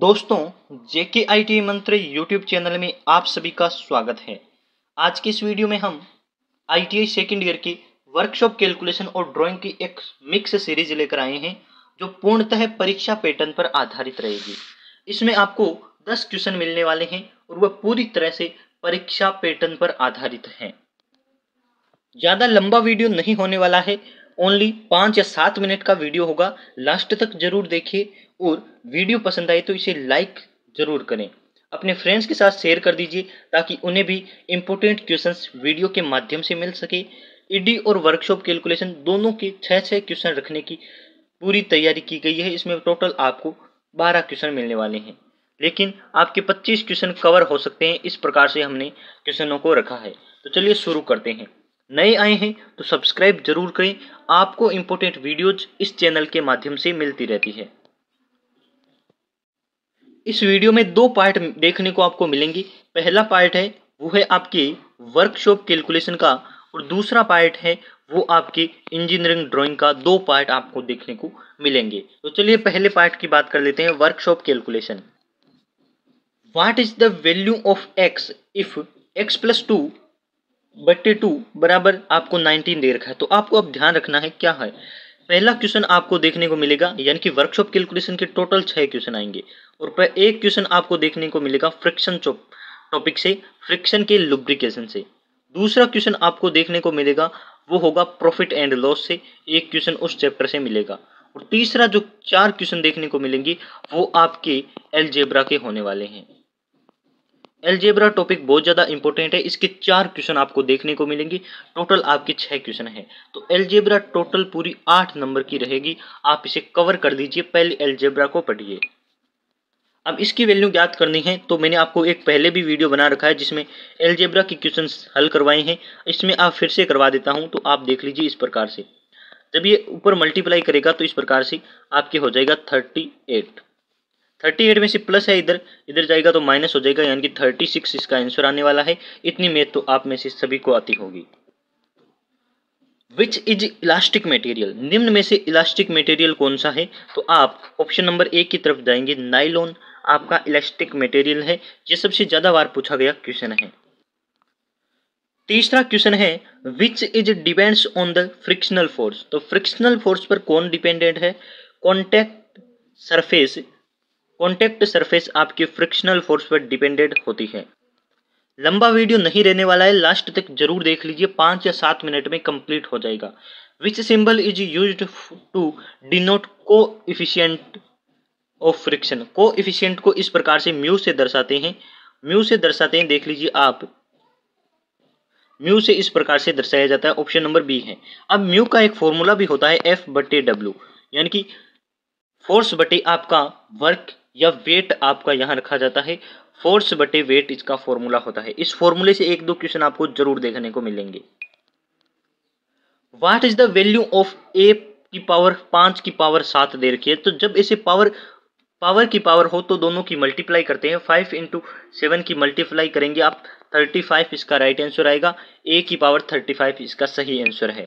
दोस्तों JK I T Mantri YouTube channel में आप सभी का स्वागत है आज की इस वीडियो में हम I T I second year की वर्कशॉप कैलकुलेशन और ड्राइंग की एक मिक्स सीरीज लेकर आए हैं जो पूर्णतः परीक्षा पैटर्न पर आधारित रहेगी इसमें आपको 10 क्वेश्चन मिलने वाले हैं और वह पूरी तरह से परीक्षा पैटर्न पर आधारित हैं ज़्यादा लंबा वीडियो नहीं होने वाला है ओनली पाँच या सात मिनट का वीडियो होगा लास्ट तक जरूर देखिए और वीडियो पसंद आए तो इसे लाइक ज़रूर करें अपने फ्रेंड्स के साथ शेयर कर दीजिए ताकि उन्हें भी इम्पोर्टेंट क्वेश्चंस वीडियो के माध्यम से मिल सके ईडी और वर्कशॉप कैलकुलेशन दोनों के छः छः क्वेश्चन रखने की पूरी तैयारी की गई है इसमें टोटल आपको बारह क्वेश्चन मिलने वाले हैं लेकिन आपके पच्चीस क्वेश्चन कवर हो सकते हैं इस प्रकार से हमने क्वेश्चनों को रखा है तो चलिए शुरू करते हैं नए आए हैं तो सब्सक्राइब जरूर करें आपको इम्पोर्टेंट वीडियोज इस चैनल के माध्यम से मिलती रहती है इस वीडियो में दो पार्ट देखने को आपको मिलेंगे पहला पार्ट है वो है आपके वर्कशॉप कैलकुलेशन का और दूसरा पार्ट है वो आपके इंजीनियरिंग ड्राइंग का दो पार्ट आपको देखने को मिलेंगे तो चलिए पहले पार्ट की बात कर लेते हैं workshop calculation what is the value of x if x plus two बट्टे टू बराबर आपको नाइनटीन दे रखा है तो आपको अब ध्यान रखना है क्या है पहला क्वेश्चन आपको देखने को मिलेगा यानी कि वर्कशॉप कैलकुलेशन के टोटल छः क्वेश्चन आएंगे और एक क्वेश्चन आपको देखने को मिलेगा फ्रिक्शन टॉपिक से फ्रिक्शन के लुब्रिकेशन से दूसरा क्वेश्चन आपको देखने को मिलेगा वो होगा प्रॉफिट एंड लॉस से एक क्वेश्चन उस चैप्टर से मिलेगा और तीसरा जो चार क्वेश्चन देखने को मिलेंगे वो आपके एलजेब्रा के होने वाले हैं एलजेब्रा टॉपिक बहुत ज़्यादा इंपॉर्टेंट है इसके चार क्वेश्चन आपको देखने को मिलेंगे टोटल आपके छः क्वेश्चन है तो एलजेब्रा टोटल पूरी आठ नंबर की रहेगी आप इसे कवर कर दीजिए पहले एलजेब्रा को पढ़िए अब इसकी वैल्यू ज्ञात करनी है तो मैंने आपको एक पहले भी वीडियो बना रखा है जिसमें एलजेब्रा के क्वेश्चन हल करवाए हैं इसमें आप फिर से करवा देता हूँ तो आप देख लीजिए इस प्रकार से जब ये ऊपर मल्टीप्लाई करेगा तो इस प्रकार से आपके हो जाएगा थर्टी एट थर्टी एट में से प्लस है इधर इधर जाएगा तो माइनस हो जाएगा यानी कि थर्टी सिक्स इसका आंसर आने वाला है इतनी मेथ तो आप में से सभी को आती होगी विच इज इलास्टिक मटेरियल निम्न में से इलास्टिक मटेरियल कौन सा है तो आप ऑप्शन नंबर एक की तरफ जाएंगे नाइलॉन आपका इलास्टिक मटेरियल है ये सबसे ज़्यादा बार पूछा गया क्वेश्चन है तीसरा क्वेश्चन है which is depends on the frictional force तो फ्रिक्शनल फोर्स पर कौन डिपेंडेंट है कॉन्टेक्ट सरफेस कॉन्टैक्ट सरफेस आपके फ्रिक्शनल फोर्स पर डिपेंडेड होती है लंबा वीडियो नहीं रहने वाला है लास्ट तक जरूर देख लीजिए पाँच या सात मिनट में कंप्लीट हो जाएगा which symbol is use to denote coefficient of friction coefficient को इस प्रकार से म्यू से दर्शाते हैं म्यू से दर्शाते हैं देख लीजिए आप म्यू से इस प्रकार से दर्शाया जाता है ऑप्शन नंबर बी है अब म्यू का एक फॉर्मूला भी होता है एफ बटे डब्ल्यू यानी कि फोर्स बटे आपका वर्क या वेट आपका यहाँ रखा जाता है फोर्स बटे वेट इसका फॉर्मूला होता है इस फॉर्मूले से एक दो क्वेश्चन आपको जरूर देखने को मिलेंगे what is the value of a की पावर पांच की पावर सात दे रखी है तो जब इसे पावर पावर की पावर हो तो दोनों की मल्टीप्लाई करते हैं फाइव इंटू सेवन की मल्टीप्लाई करेंगे आप थर्टी फाइव इसका राइट right आंसर आएगा ए की पावर थर्टी फाइव इसका सही आंसर है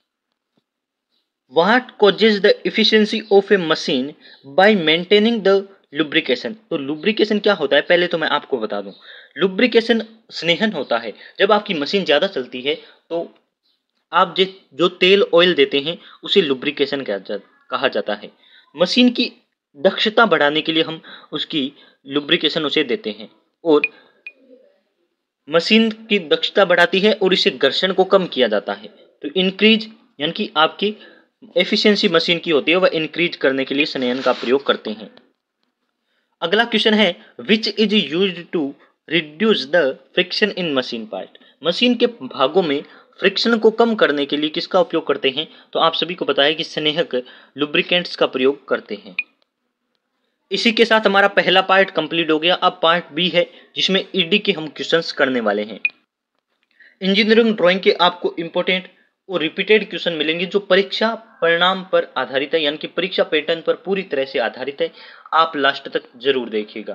what causes the efficiency of a machine by maintaining the lubrication तो लुब्रिकेशन क्या होता है पहले तो मैं आपको बता दूं लुब्रिकेशन स्नेहन होता है जब आपकी मशीन ज़्यादा चलती है तो आप जो जो तेल ऑयल देते हैं उसे लुब्रिकेशन कहा जाता है मशीन की दक्षता बढ़ाने के लिए हम उसकी लुब्रिकेशन उसे देते हैं और मशीन की दक्षता बढ़ाती है और इसे घर्षण को कम किया जाता है तो इंक्रीज यानी कि आपकी एफिशिएंसी मशीन की होती है वह इंक्रीज करने के लिए स्नेहन का प्रयोग करते हैं अगला क्वेश्चन है which is use to reduce the friction in machine part machine के भागों में फ्रिक्शन को कम करने के लिए किसका उपयोग करते हैं तो आप सभी को पता है कि स्नेहक लुब्रिकेंट्स का प्रयोग करते हैं इसी के साथ हमारा पहला पार्ट कंप्लीट हो गया अब पार्ट बी है जिसमें ईडी के हम क्वेश्चंस करने वाले हैं इंजीनियरिंग ड्राइंग के आपको इम्पोर्टेंट और रिपीटेड क्वेश्चन मिलेंगे जो परीक्षा परिणाम पर आधारित है यानी कि परीक्षा पैटर्न पर पूरी तरह से आधारित है आप लास्ट तक जरूर देखिएगा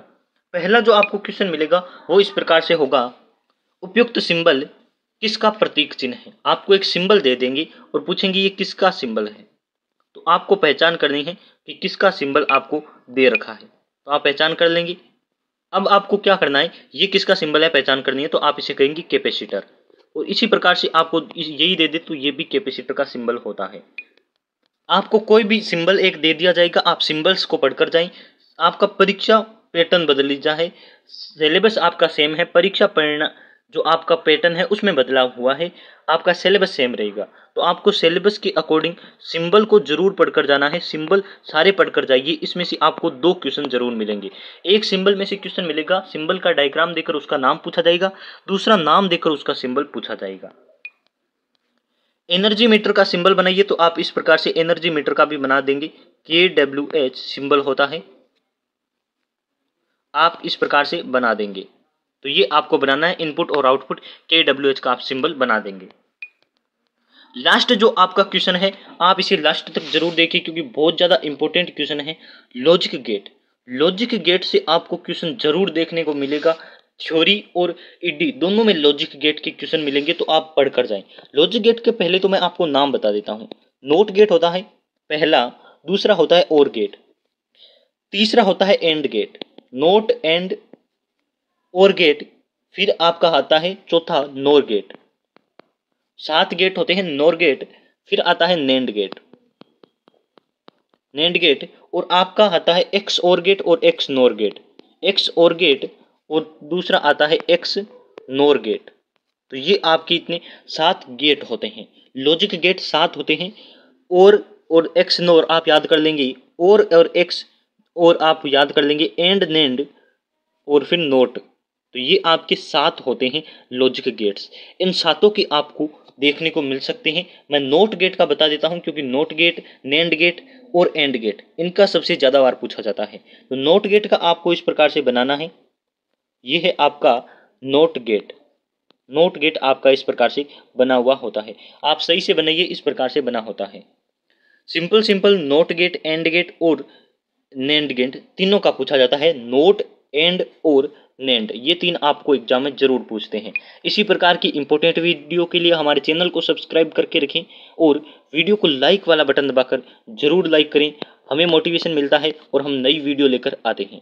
पहला जो आपको क्वेश्चन मिलेगा वो इस प्रकार से होगा उपयुक्त सिंबल किसका प्रतीक चिन्ह है आपको एक सिंबल दे देंगे और पूछेंगे ये किसका सिंबल है तो आपको पहचान करनी है कि किसका सिंबल आपको दे रखा है तो आप पहचान कर लेंगे अब आपको क्या करना है ये किसका सिंबल है पहचान करनी है तो आप इसे कहेंगे कैपेसिटर और इसी प्रकार से आपको यही दे दे तो ये भी कैपेसिटर का सिंबल होता है आपको कोई भी सिंबल एक दे दिया जाएगा आप सिंबल्स को पढ़कर जाएं आपका परीक्षा पैटर्न बदल जाए सिलेबस आपका सेम है परीक्षा परिणाम जो आपका पैटर्न है उसमें बदलाव हुआ है आपका सिलेबस सेम रहेगा तो आपको सिलेबस के अकॉर्डिंग सिंबल को जरूर पढ़कर जाना है सिंबल सारे पढ़कर जाइए इसमें से आपको दो क्वेश्चन जरूर मिलेंगे एक सिंबल में से क्वेश्चन मिलेगा सिंबल का डायग्राम देकर उसका नाम पूछा जाएगा दूसरा नाम देकर उसका सिंबल पूछा जाएगा एनर्जी मीटर का सिंबल बनाइए तो आप इस प्रकार से एनर्जी मीटर का भी बना देंगे के डब्ल्यू एच सिंबल होता है आप इस प्रकार से बना देंगे तो ये आपको बनाना है इनपुट और आउटपुट के डब्ल्यू एच का आप सिंबल बना देंगे लास्ट जो आपका क्वेश्चन है आप इसे लास्ट तक जरूर देखिए क्योंकि बहुत ज़्यादा इंपॉर्टेंट क्वेश्चन है लॉजिक गेट लॉजिक गेट से आपको क्वेश्चन जरूर देखने को मिलेगा थ्योरी और इडी दोनों में लॉजिक गेट के क्वेश्चन मिलेंगे तो आप पढ़कर जाए जाएं लॉजिक गेट के पहले तो मैं आपको नाम बता देता हूँ नोट गेट होता है पहला दूसरा होता है और गेट तीसरा होता है AND gate NOT AND OR gate फिर आपका आता है चौथा नोर गेट सात गेट होते हैं नोर गेट फिर आता है नेंड गेट नेंड गेट और आपका आता है एक्स और गेट और XNOR gate XOR gate और दूसरा आता है एक्स नोर गेट तो ये आपके इतने सात गेट होते हैं लॉजिक गेट सात होते हैं और और एक्स नोर आप याद कर लेंगे और और एक्स और आप याद कर लेंगे एंड नेंड और फिर नोट तो ये आपके सात होते हैं लॉजिक गेट्स इन सातों के आपको देखने को मिल सकते हैं मैं नोट गेट का बता देता हूं क्योंकि नोट गेट नैंड गेट और एंड गेट इनका सबसे ज़्यादा बार पूछा जाता है तो नोट गेट का आपको इस प्रकार से बनाना है ये है आपका नोट गेट नोट गेट आपका इस प्रकार से बना हुआ होता है आप सही से बनाइए इस प्रकार से बना होता है simple simple NOT gate AND gate और नैंड गेट तीनों का पूछा जाता है नोट एंड और नेंट ये तीन आपको एग्जाम में ज़रूर पूछते हैं इसी प्रकार की इंपॉर्टेंट वीडियो के लिए हमारे चैनल को सब्सक्राइब करके रखें और वीडियो को लाइक वाला बटन दबाकर ज़रूर लाइक करें हमें मोटिवेशन मिलता है और हम नई वीडियो लेकर आते हैं